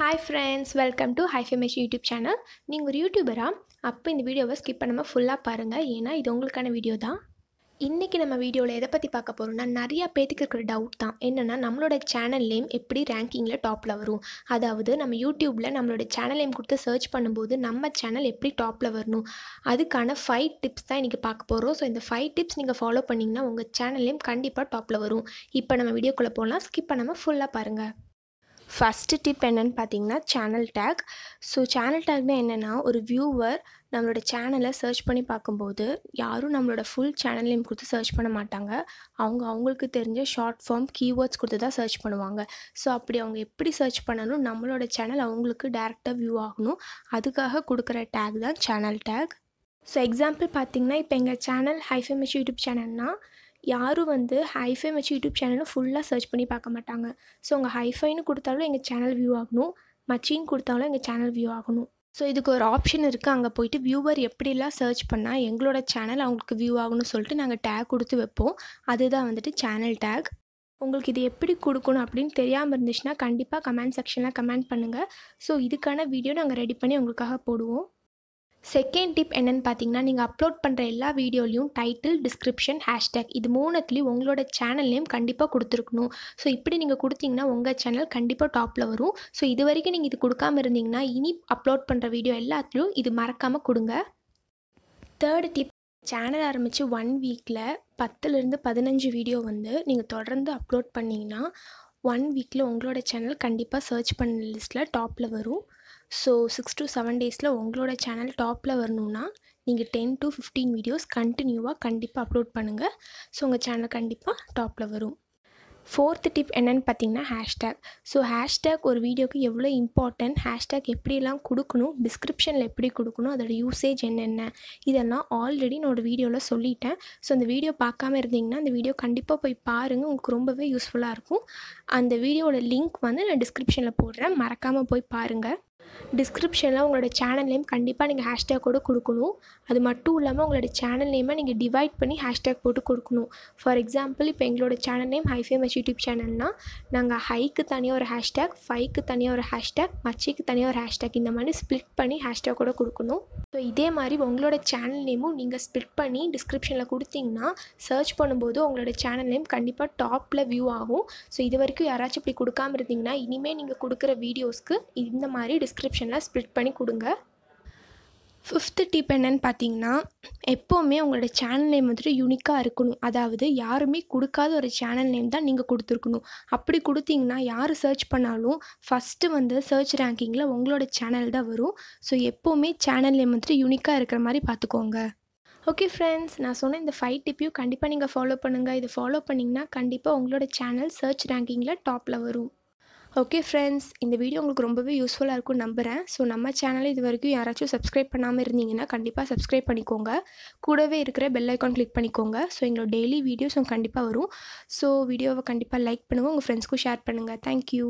hi friends welcome to hi famous YouTube channel நீங்கள் ஒரு யூடியூபராக அப்போ இந்த வீடியோவை ஸ்கிப் பண்ணாமல் ஃபுல்லாக பாருங்கள் ஏன்னா இது உங்களுக்கான வீடியோ தான் இன்றைக்கி நம்ம வீடியோவில் எதை பற்றி பார்க்க போகிறோம்னா நிறையா பேத்துக்கு இருக்கிற டவுட் தான் என்னென்னா நம்மளோட சேனல் நேம் எப்படி ரேங்கிங்கில் டாப்பில் வரும் அதாவது நம்ம யூடியூப்பில் நம்மளோட சேனல் நேம் கொடுத்து சர்ச் பண்ணும்போது நம்ம சேனல் எப்படி டாப்பில் வரணும் அதுக்கான ஃபைவ் டிப்ஸ் தான் இன்றைக்கி பார்க்க போகிறோம் ஸோ இந்த ஃபைவ் டிப்ஸ் நீங்கள் ஃபாலோ பண்ணிங்கன்னா உங்கள் சேனல் நேம் கண்டிப்பாக டாப்பில் வரும் இப்போ நம்ம வீடியோக்குள்ளே போகலாம் ஸ்கிப் பண்ணாமல் ஃபுல்லாக பாருங்கள் ஃபஸ்ட்டு டிப் என்னென்னு பார்த்தீங்கன்னா சேனல் டேக் ஸோ சேனல் டேக்னா என்னென்னா ஒரு வியூவர் நம்மளோட சேனலை சர்ச் பண்ணி பார்க்கும்போது யாரும் நம்மளோட ஃபுல் சேனல்லையும் கொடுத்து சர்ச் பண்ண மாட்டாங்க அவங்க அவங்களுக்கு தெரிஞ்ச ஷார்ட் ஃபார்ம் கீவேர்ட்ஸ் கொடுத்து தான் சர்ச் பண்ணுவாங்க ஸோ அப்படி அவங்க எப்படி சர்ச் பண்ணணும் நம்மளோட சேனல் அவங்களுக்கு டேரெக்டாக வியூ ஆகணும் அதுக்காக கொடுக்குற டேக் தான் சேனல் டேக் ஸோ எக்ஸாம்பிள் பார்த்தீங்கன்னா இப்போ எங்கள் சேனல் ஹைஃபெமிஷ் யூடியூப் சேனல்னால் யாரும் வந்து ஹைஃபை வச்சு யூடியூப் சேனலும் ஃபுல்லாக சர்ச் பண்ணி பார்க்க மாட்டாங்க ஸோ உங்கள் ஹைஃபைன்னு கொடுத்தாலும் எங்கள் சேனல் வியூ ஆகணும் மச்சின்னு கொடுத்தாலும் எங்கள் சேனல் வியூ ஆகணும் ஸோ இதுக்கு ஒரு ஆப்ஷன் இருக்குது அங்கே போயிட்டு வியூவர் எப்படிலாம் சர்ச் பண்ணால் எங்களோட சேனல் அவங்களுக்கு வியூ ஆகணும்னு சொல்லிட்டு நாங்கள் டேக் கொடுத்து வைப்போம் அதுதான் வந்துட்டு சேனல் டேக் உங்களுக்கு இது எப்படி கொடுக்கணும் அப்படின்னு தெரியாமல் இருந்துச்சுன்னா கண்டிப்பாக கமெண்ட் செக்ஷனில் கமெண்ட் பண்ணுங்கள் ஸோ இதுக்கான வீடியோ நாங்கள் ரெடி பண்ணி உங்களுக்காக போடுவோம் செகண்ட் டிப் என்னென்னு பார்த்தீங்கன்னா நீங்கள் அப்லோட் பண்ணுற எல்லா வீடியோலையும் டைட்டில் டிஸ்கிரிப்ஷன் ஹேஷ்டேக் இது மூணுத்துலேயும் உங்களோட சேனல் நேம் கண்டிப்பாக கொடுத்துருக்கணும் ஸோ இப்படி நீங்கள் கொடுத்தீங்கன்னா உங்கள் சேனல் கண்டிப்பாக டாப்பில் வரும் ஸோ இது வரைக்கும் நீங்கள் இது கொடுக்காமல் இருந்தீங்கன்னா இனி அப்லோட் பண்ணுற வீடியோ எல்லாத்துலேயும் இது மறக்காமல் கொடுங்க தேர்டு டிப் சேனல் ஆரம்பித்து ஒன் வீக்கில் பத்துலேருந்து பதினஞ்சு வீடியோ வந்து நீங்கள் தொடர்ந்து அப்லோட் பண்ணிங்கன்னா ஒன் வீக்கில் உங்களோட சேனல் கண்டிப்பாக சர்ச் பண்ண லிஸ்ட்டில் டாப்பில் வரும் ஸோ சிக்ஸ் டு செவன் டேஸில் உங்களோட சேனல் டாப்பில் வரணுன்னா நீங்கள் டென் டு ஃபிஃப்டீன் வீடியோஸ் கண்டினியூவாக கண்டிப்பாக அப்லோட் பண்ணுங்கள் ஸோ உங்கள் சேனல் கண்டிப்பாக டாப்பில் வரும் ஃபோர்த்து டிப் என்னென்னு பார்த்தீங்கன்னா ஹேஷ்டேக் ஸோ ஹேஷ்டேக் ஒரு வீடியோவுக்கு எவ்வளோ இம்பார்ட்டன்ட் ஹேஷ்டேக் எப்படிலாம் கொடுக்கணும் டிஸ்கிரிப்ஷனில் எப்படி கொடுக்கணும் அதோட யூசேஜ் என்னென்ன இதெல்லாம் ஆல்ரெடி நான் ஒரு வீடியோவில் சொல்லிட்டேன் ஸோ அந்த வீடியோ பார்க்காம இருந்தீங்கன்னா அந்த வீடியோ கண்டிப்பாக போய் பாருங்கள் உங்களுக்கு ரொம்பவே யூஸ்ஃபுல்லாக இருக்கும் அந்த வீடியோவோட லிங்க் வந்து நான் டிஸ்கிரிப்ஷனில் போடுறேன் மறக்காமல் போய் பாருங்கள் டிஸ்கிரிப்ஷனில் உங்களோட சேனல் நேம் கண்டிப்பாக நீங்கள் ஹேஷ்டேக் கூட கொடுக்கணும் அது மட்டும் இல்லாமல் உங்களோட சேனல் நேமை நீங்கள் டிவைட் பண்ணி ஹேஷ்டேக் போட்டு கொடுக்கணும் ஃபார் எக்ஸாம்பிள் இப்போ எங்களோட சேனல் நேம் ஹைஃபே ஃபேமஸ் யூடியூப் சேனல்னால் நாங்கள் ஹைக்கு தனியாக ஒரு ஹேஷ்டேக் ஃபைக்கு தனியாக ஒரு ஹேஷ்டேக் மச்சிக்கு தனியாக ஒரு ஹேஷ்டேக் இந்த மாதிரி ஸ்ப்ளிட் பண்ணி ஹேஷ்டேக் கூட கொடுக்கணும் ஸோ இதே மாதிரி உங்களோட சேனல் நேமும் நீங்கள் ஸ்ப்ளிட் பண்ணி டிஸ்கிரிப்ஷனில் கொடுத்தீங்கன்னா சர்ச் பண்ணும்போது உங்களோட சேனல் நேம் கண்டிப்பாக டாப்பில் வியூ ஆகும் ஸோ இது வரைக்கும் யாராச்சும் இப்படி கொடுக்காம இருந்தீங்கன்னா இனிமேல் நீங்கள் கொடுக்குற வீடியோஸ்க்கு இந்த மாதிரி டிஸ்கிரிப்ஷனில் ஸ்ப்ளிட் பண்ணி கொடுங்க ஃபிஃப்த்து டிப் என்னன்னு பார்த்தீங்கன்னா எப்போவுமே உங்களோட சேனல் நேம் வந்துட்டு யூனிக்காக இருக்கணும் அதாவது யாருமே கொடுக்காத ஒரு சேனல் நேம் தான் நீங்கள் கொடுத்துருக்கணும் அப்படி கொடுத்தீங்கன்னா யார் சர்ச் பண்ணாலும் ஃபஸ்ட்டு வந்து சர்ச் ரேங்கிங்கில் உங்களோட சேனல் தான் வரும் ஸோ எப்போவுமே சேனல் நேம் வந்துட்டு யூனிக்காக இருக்கிற மாதிரி பார்த்துக்கோங்க ஓகே ஃப்ரெண்ட்ஸ் நான் சொன்ன இந்த ஃபைவ் டிப்பையும் கண்டிப்பாக நீங்கள் ஃபாலோ பண்ணுங்கள் இதை ஃபாலோ பண்ணிங்கன்னா கண்டிப்பாக உங்களோட சேனல் சர்ச் ரேங்கிங்கில் டாப்பில் வரும் ஓகே ஃப்ரெண்ட்ஸ் இந்த வீடியோ உங்களுக்கு ரொம்பவே யூஸ்ஃபுல்லாக இருக்கும்னு நம்புகிறேன் ஸோ நம்ம சேனலை இது வரைக்கும் யாராச்சும் சப்ஸ்கிரைப் பண்ணாமல் இருந்தீங்கன்னா கண்டிப்பாக சப்ஸ்கிரைப் பண்ணிக்கோங்க கூடவே இருக்கிற பெல் ஐக்கான் கிளிக் பண்ணிக்கோங்க ஸோ எங்களோட டெய்லி வீடியோஸ் கண்டிப்பாக வரும் ஸோ வீடியோவை கண்டிப்பாக லைக் பண்ணுங்கள் உங்கள் ஃப்ரெண்ட்ஸ்க்கும் ஷேர் பண்ணுங்கள் தேங்க்யூ